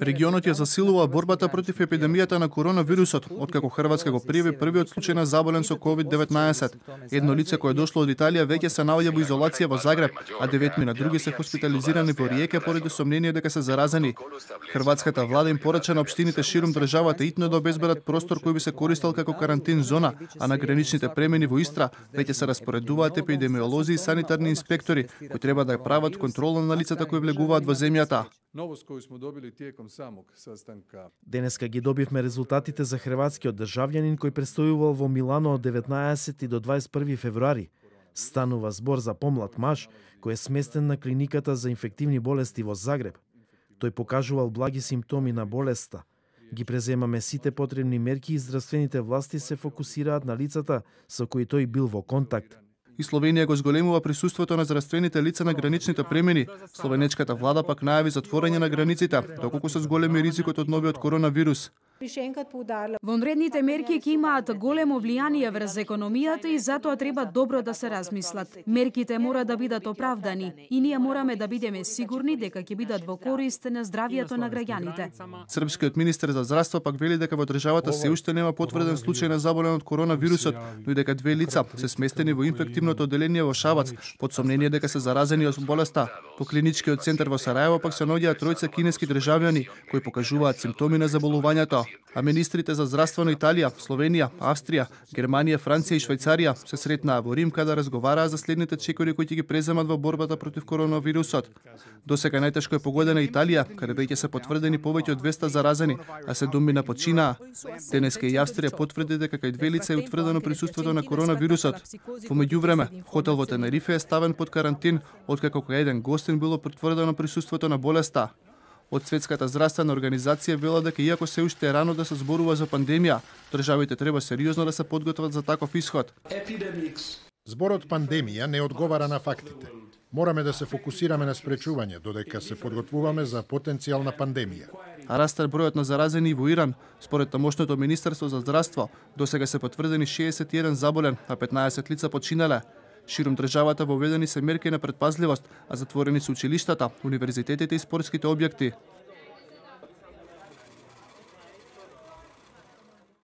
Регионот ја засилува борбата против епидемијата на коронавирусот, откако Хрватска го пријави првиот случај на заболен со COVID-19. Едно лице кое дошло од Италија веќе се наоѓа во изолација во Загреб, а деветми на други се хоспитализирани во Ријека поради сомнение дека се заразени. Хрватската влада им порача на општините ширум државата итно да обезбедат простор кој би се користел како карантин зона, а на граничните премени во Истра веќе се распоредуваат епидемиолози и санитарни инспектори кои треба да прават контрола на лицата кои влегуваат во земјата новост коju смо добили тиеком самок састанка. Денеска ги добивме резултатите за хрватскиот државјанин кој престојувал во Милано од 19 до 21 февруари. Станува збор за помлад маж кој е сместен на клиниката за инфективни болести во Загреб. Тој покажувал благи симптоми на болеста. Ги преземаме сите потребни мерки и здравствените власти се фокусираат на лицата со кои тој бил во контакт и Словенија го зголемува присуството на здравствените лица на граничните премини. Словенечката влада пак најави затворање на границите, доколку се зголеми ризикот од новиот коронавирус. Вонредните мерки ќе имаат големо влијание врз економијата и затоа треба добро да се размислат. Мерките мора да бидат оправдани и ние мораме да бидеме сигурни дека ќе бидат во корист на здравјето на граѓаните. Српскиот министер за здравство пак вели дека во државата се уште нема потврден случај на заболен од коронавирусот, но и дека две лица се сместени во инфективното одделение во Шабац, под сомнение дека се заразени од болеста. По клиничкиот центар во Сараево пак се наоѓаат тројца кинески државјани кои покажуваат симптоми на заболувањето, а министрите за здравство на Италија, Словенија, Австрија, Германија, Франција и Швајцарија се сретнаа во Рим каде разговараа за следните чекори кои ќе ги преземат во борбата против коронавирусот. Досега најтешко е погодена Италија, каде веќе се потврдени повеќе од 200 заразени, а се на починаа. Денеска и Австрија потврди дека кај две лица е утврдено присуството на коронавирусот. Во меѓувреме, хотел во Тенерифе е ставен под карантин, откако кај еден гост Wisconsin било потврдено присуството на болеста. Од Светската здравствена организација вела дека иако се уште е рано да се зборува за пандемија, државите треба сериозно да се подготват за таков исход. Зборот пандемија не одговара на фактите. Мораме да се фокусираме на спречување, додека се подготвуваме за потенцијална пандемија. Растар бројот на заразени во Иран, според тамошното Министерство за здравство, досега се потврдени 61 заболен, а 15 лица починале. Широм државата воведени се мерки на предпазливост, а затворени се училиштата, универзитетите и спортските објекти.